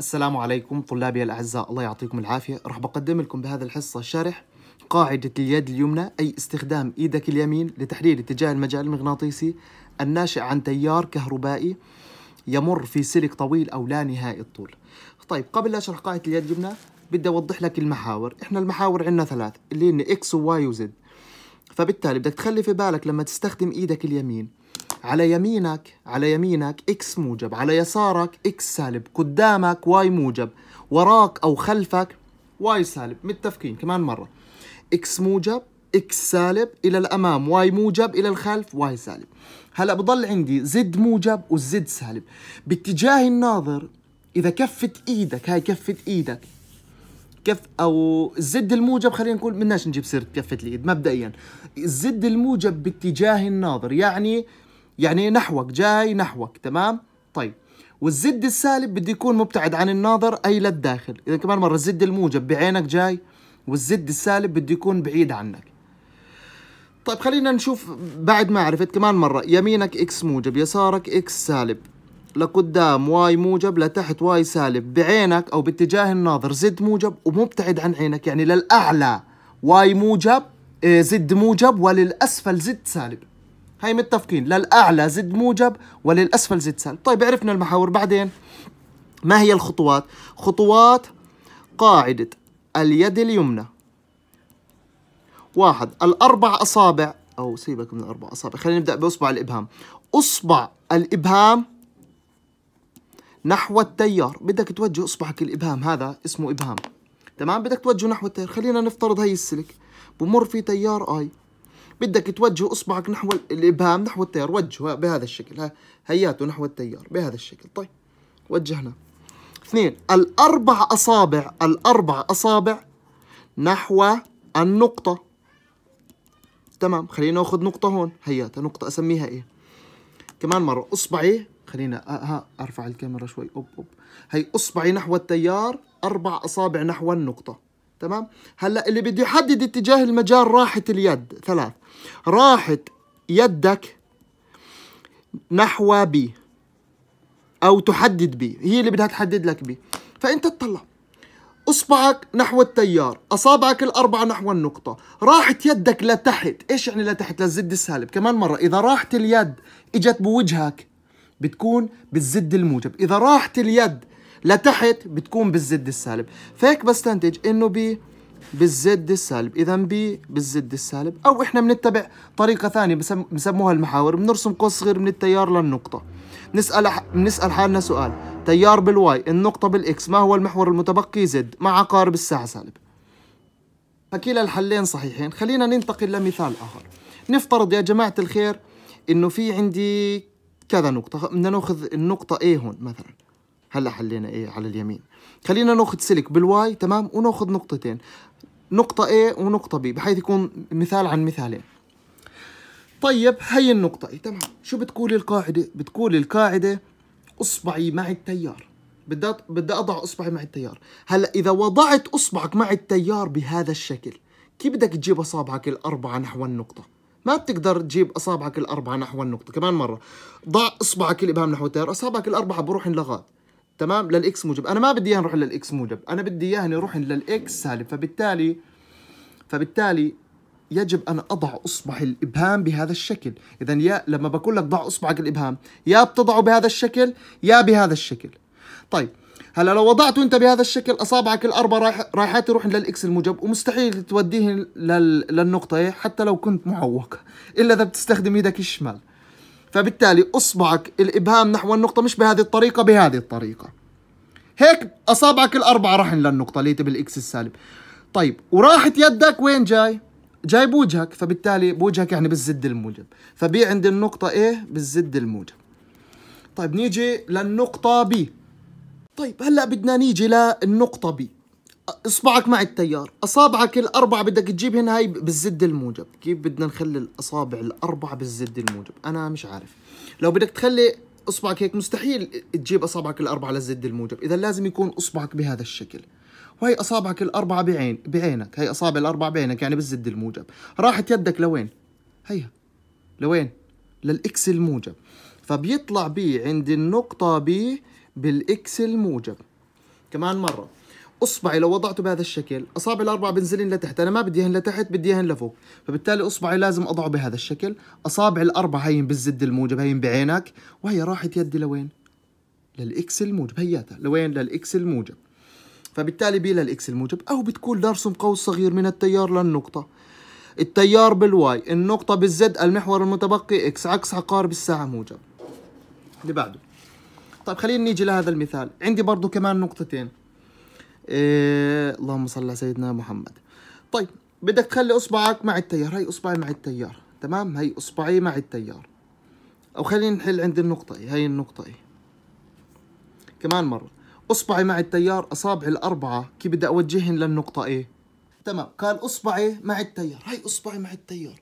السلام عليكم طلابي الأعزاء الله يعطيكم العافية رح بقدم لكم بهذه الحصة شرح قاعدة اليد اليمنى أي استخدام إيدك اليمين لتحليل اتجاه المجال المغناطيسي الناشئ عن تيار كهربائي يمر في سلك طويل أو لا نهائي الطول طيب قبل لا أشرح قاعدة اليد اليمنى بدي أوضح لك المحاور إحنا المحاور عندنا ثلاث اللي هن إكس وواي وزد فبالتالي بدك تخلي في بالك لما تستخدم إيدك اليمين على يمينك على يمينك اكس موجب على يسارك اكس سالب قدامك واي موجب وراك او خلفك واي سالب متفقين كمان مرة اكس موجب اكس سالب الى الامام واي موجب الى الخلف واي سالب هلا بضل عندي زد موجب والزد سالب باتجاه الناظر اذا كفه ايدك هاي كفه ايدك كف او الزد الموجب خلينا نقول بدناش نجيب سيره كفه الايد مبدئيا الزد الموجب باتجاه الناظر يعني يعني نحوك جاي نحوك تمام طيب والزد السالب بده يكون مبتعد عن الناظر أي للداخل إذا كمان مرة الزد الموجب بعينك جاي والزد السالب بده يكون بعيد عنك طيب خلينا نشوف بعد ما عرفت كمان مرة يمينك إكس موجب يسارك إكس سالب لقدام واي موجب لتحت واي سالب بعينك أو باتجاه الناظر زد موجب ومبتعد عن عينك يعني للأعلى واي موجب آه، زد موجب وللأسفل زد سالب هاي متفقين للأعلى زد موجب وللأسفل زد سالب طيب عرفنا المحاور بعدين ما هي الخطوات خطوات قاعدة اليد اليمنى واحد الأربع أصابع أو سيبك من الأربع أصابع خلينا نبدأ بأصبع الإبهام أصبع الإبهام نحو التيار بدك توجه أصبعك الإبهام هذا اسمه إبهام تمام بدك توجهه نحو التيار خلينا نفترض هي السلك بمر في تيار آي بدك توجه اصبعك نحو الابهام نحو التيار وجهه بهذا الشكل ها هياته نحو التيار بهذا الشكل طيب وجهنا اثنين الاربع اصابع الاربع اصابع نحو النقطة تمام خلينا ناخذ نقطة هون هياتها نقطة اسميها ايه كمان مرة اصبعي خلينا آه، ها ارفع الكاميرا شوي اوب اوب هي اصبعي نحو التيار اربع اصابع نحو النقطة تمام هلا اللي بده يحدد اتجاه المجال راحة اليد ثلاث راحة يدك نحو بي او تحدد بي هي اللي بدها تحدد لك بي فانت تطلع اصبعك نحو التيار اصابعك الاربعه نحو النقطه راحت يدك لتحت ايش يعني لتحت للزد السالب كمان مره اذا راحت اليد اجت بوجهك بتكون بالزد الموجب اذا راحت اليد لتحت بتكون بالزد السالب فهيك بستنتج انه ب بالزد السالب اذا ب بالزد السالب او احنا بنتبع طريقه ثانيه بسموها المحاور بنرسم قوس صغير من التيار للنقطه بنسال بنسال حالنا سؤال تيار بالواي النقطه بالاكس ما هو المحور المتبقي زد مع عقارب الساعه سالب فكلا الحلين صحيحين خلينا ننتقل لمثال اخر نفترض يا جماعه الخير انه في عندي كذا نقطه بدنا ناخذ النقطه A هون مثلا هلا حلينا ايه على اليمين خلينا ناخذ سلك بالواي تمام وناخذ نقطتين نقطة A ونقطة B بحيث يكون مثال عن مثالين طيب هي النقطة إيه تمام شو بتقول القاعدة؟ بتقول القاعدة اصبعي مع التيار بدي بدي اضع اصبعي مع التيار هلا اذا وضعت اصبعك مع التيار بهذا الشكل كيف بدك تجيب اصابعك الاربعه نحو النقطه ما بتقدر تجيب اصابعك الاربعه نحو النقطه كمان مره ضع اصبعك الابهام نحو التيار اصابعك الاربعه بروح انلغات تمام للاكس موجب انا ما بدي اياها نروح للاكس موجب انا بدي اياها نروح للاكس سالب فبالتالي فبالتالي يجب ان اضع اصبع الابهام بهذا الشكل اذا يا لما بقول لك ضع اصبعك الابهام يا بتضعه بهذا الشكل يا بهذا الشكل طيب هلا لو وضعته انت بهذا الشكل اصابعك الاربعه رايح رايحات تروح للاكس الموجب ومستحيل توديه لل... للنقطه إيه؟ حتى لو كنت معوق الا اذا بتستخدم ايدك الشمال فبالتالي اصبعك الابهام نحو النقطه مش بهذه الطريقه بهذه الطريقه هيك اصابعك الاربعه رحن للنقطه اللي بالاكس السالب طيب وراحت يدك وين جاي جاي بوجهك فبالتالي بوجهك يعني بالزد الموجب فبي عند النقطه ايه بالزد الموجب طيب نيجي للنقطه بي طيب هلا بدنا نيجي للنقطه بي اصبعك مع التيار اصابعك الاربعه بدك تجيبهن هاي بالزد الموجب كيف بدنا نخلي الاصابع الاربعه بالزد الموجب انا مش عارف لو بدك تخلي اصبعك هيك مستحيل تجيب اصابعك الاربعه للزد الموجب اذا لازم يكون اصبعك بهذا الشكل وهي اصابعك الاربعه بعين بعينك هي اصابع الاربعه بعينك يعني بالزد الموجب راحت يدك لوين هيها لوين للاكس الموجب فبيطلع بي عند النقطه بي بالاكس الموجب كمان مره اصبعي لو وضعته بهذا الشكل اصابع الاربعه بنزلين لتحت انا ما بدي اياهن لتحت بدي اياهن لفوق فبالتالي اصبعي لازم اضعه بهذا الشكل اصابع الاربعه هين بالزد الموجب هين بعينك وهي راحت يدي لوين للاكس الموجب هياتها لوين للاكس الموجب فبالتالي بي للاكس الموجب او بتكون لارسم قوس صغير من التيار للنقطه التيار بالواي النقطه بالزد المحور المتبقي اكس عكس عقارب الساعه موجب اللي بعده طيب خلينا نيجي لهذا المثال عندي برضو كمان نقطتين إيه، اللهم صل على سيدنا محمد طيب بدك تخلي اصبعك مع التيار هي اصبعي مع التيار تمام هي اصبعي مع التيار او خلينا نحل عند النقطه إيه. هي النقطه إيه. كمان مره اصبعي مع التيار اصابعي الاربعه كيف بدي اوجههن للنقطه ايه تمام كان اصبعي مع التيار هي اصبعي مع التيار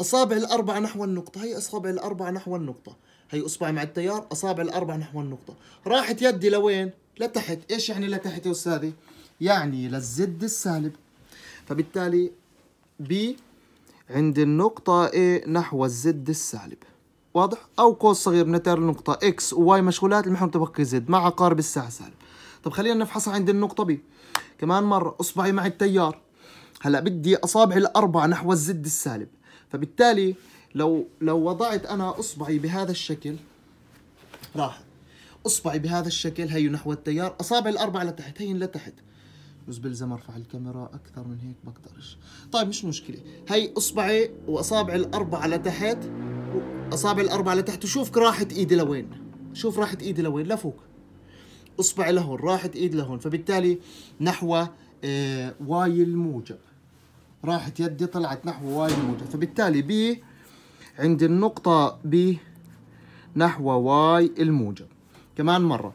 اصابع الاربعه نحو النقطه هي اصابع الاربعه نحو النقطه هي اصبعي مع التيار اصابع الاربعه نحو النقطه راحت يدي لوين لتحت ايش يعني لتحت يا استاذي يعني للزد السالب فبالتالي ب عند النقطة A نحو الزد السالب واضح أو قوس صغير من بنتر النقطة X و Y مشغولات المحور تبقى Z مع عقارب الساعة سالب طب خلينا نفحصها عند النقطة B كمان مرة إصبعي مع التيار هلا بدي أصابعي الأربعة نحو الزد السالب فبالتالي لو لو وضعت أنا إصبعي بهذا الشكل راحت. اصبعي بهذا الشكل هيو نحو التيار اصابعي الاربعه لتحت هين لتحت بس بلزم ارفع الكاميرا اكثر من هيك بقدرش طيب مش مشكله هي اصبعي واصابعي الاربعه لتحت اصابعي الاربعه لتحت وشوف راحت ايدي لوين شوف راحت ايدي لوين لفوق اصبعي لهون راحت ايدي لهون فبالتالي نحو آه واي الموجب راحت يدي طلعت نحو واي الموجب فبالتالي ب عند النقطة ب نحو واي الموجب كمان مرة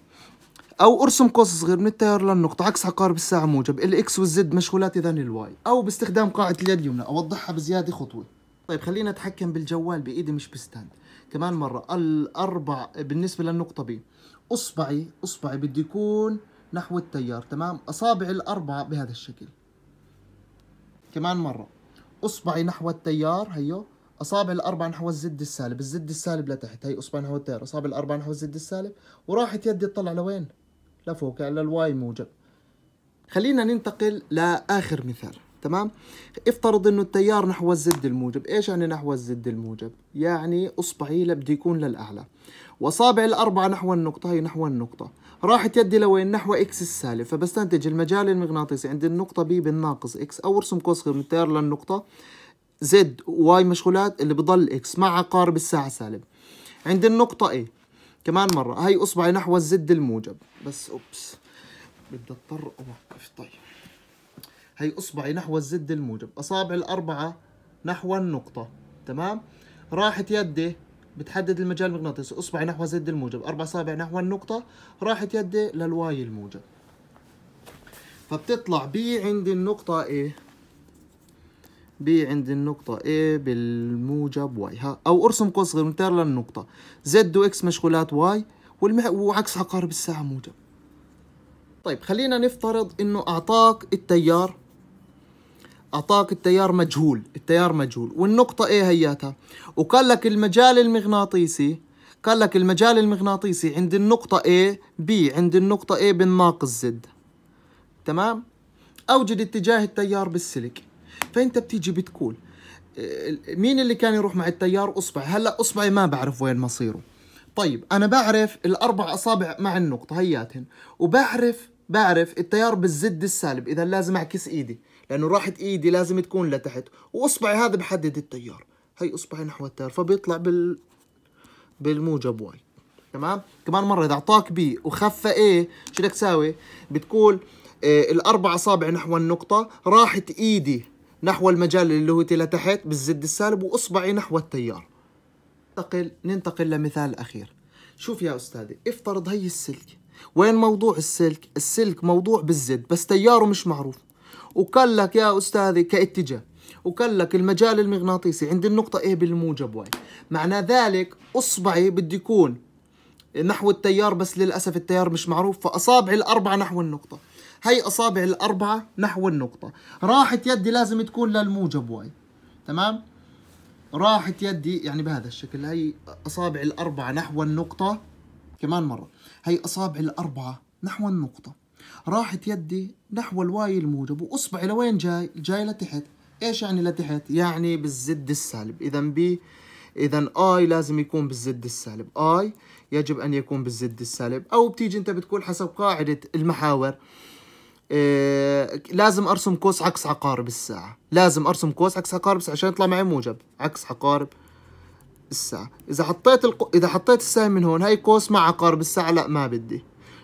أو ارسم قوس صغير من التيار للنقطة عكس عقارب الساعة موجب الإكس والزد مشغولات إذا الواي أو باستخدام قاعدة اليد اليمنى أوضحها بزيادة خطوة طيب خلينا أتحكم بالجوال بإيدي مش بستاند كمان مرة الأربع بالنسبة للنقطة بي أصبعي أصبعي بده يكون نحو التيار تمام أصابع الأربعة بهذا الشكل كمان مرة أصبعي نحو التيار هيو اصابع الاربعه نحو الزد السالب الزد السالب لتحت هي اصبع نحو التيار اصابع الاربعه نحو الزد السالب وراحت يدي تطلع لوين لفوق على الواي موجب خلينا ننتقل لاخر مثال تمام افترض انه التيار نحو الزد الموجب ايش يعني نحو الزد الموجب يعني اصبعي بده يكون للاعلى واصابع الاربعه نحو النقطه هي نحو النقطه راحت يدي لوين نحو اكس السالب فبستنتج المجال المغناطيسي عند النقطه بي بالناقص اكس او ارسم قوس من التيار للنقطه زد واي مشغولات اللي بضل اكس مع عقارب الساعة سالب عند النقطة اي كمان مرة هاي اصبعي نحو الزد الموجب بس اوبس بدي اضطر اوقف طيب هي اصبعي نحو الزد الموجب اصابع الاربعة نحو النقطة تمام راحت يدي بتحدد المجال المغناطيسي اصبعي نحو زد الموجب اربع اصابع نحو النقطة راحت يدي للواي الموجب فبتطلع بي عندي النقطة ايه ب عند النقطة A بالموجب Y ها أو ارسم قوس صغير متر للنقطة Z و X مشغولات Y والمح... وعكس عقارب الساعة موجب طيب خلينا نفترض إنه أعطاك التيار أعطاك التيار مجهول التيار مجهول والنقطة A هياتها وقال لك المجال المغناطيسي قال لك المجال المغناطيسي عند النقطة A B عند النقطة A بالناقص Z تمام أوجد اتجاه التيار بالسلك فانت بتيجي بتقول مين اللي كان يروح مع التيار اصبع هلا اصبعي ما بعرف وين مصيره طيب انا بعرف الاربع اصابع مع النقطه هياتهن وبعرف بعرف التيار بالزد السالب اذا لازم اعكس ايدي لانه راحت ايدي لازم تكون لتحت واصبعي هذا بحدد التيار هي اصبعي نحو التيار فبيطلع بال بالموجب واي تمام كمان مره اذا اعطاك بي وخفى ايه شو بدك تساوي بتقول إيه الاربع اصابع نحو النقطه راحت ايدي نحو المجال اللي هو لتحت بالزد السالب وإصبعي نحو التيار ننتقل ننتقل لمثال أخير شوف يا أستاذي افترض هي السلك وين موضوع السلك؟ السلك موضوع بالزد بس تياره مش معروف وقال لك يا أستاذي كاتجاه وقال لك المجال المغناطيسي عند النقطة A بالموجب Y معنى ذلك إصبعي بده يكون نحو التيار بس للأسف التيار مش معروف فأصابعي الأربعة نحو النقطة هي اصابع الاربعه نحو النقطه راحه يدي لازم تكون للموجب واي تمام راحت يدي يعني بهذا الشكل هي اصابع الاربعه نحو النقطه كمان مره هي اصابع الاربعه نحو النقطه راحت يدي نحو الواي الموجب واصبعي لوين جاي جاي لتحت ايش يعني لتحت يعني بالزد السالب اذا بي اذا اي لازم يكون بالزد السالب اي يجب ان يكون بالزد السالب او بتيجي انت بتقول حسب قاعده المحاور إيه لازم ارسم قوس عكس عقارب الساعة لازم ارسم قوس عكس عقارب الساعة عشان يطلع معي موجب عكس عقارب الساعة اذا حطيت الق... اذا حطيت السهم من هون هاي قوس مع عقارب الساعة لا ما بدي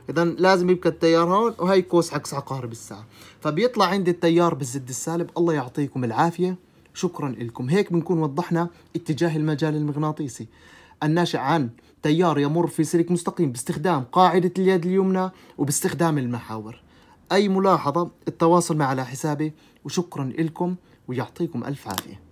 اذا لازم يبقى التيار هون وهي قوس عكس عقارب الساعة فبيطلع عندي التيار بالزد السالب الله يعطيكم العافية شكرا لكم هيك بنكون وضحنا اتجاه المجال المغناطيسي الناشئ عن تيار يمر في سلك مستقيم باستخدام قاعدة اليد اليمنى وباستخدام المحاور أي ملاحظة التواصل معي على حسابي وشكرا لكم ويعطيكم ألف عافية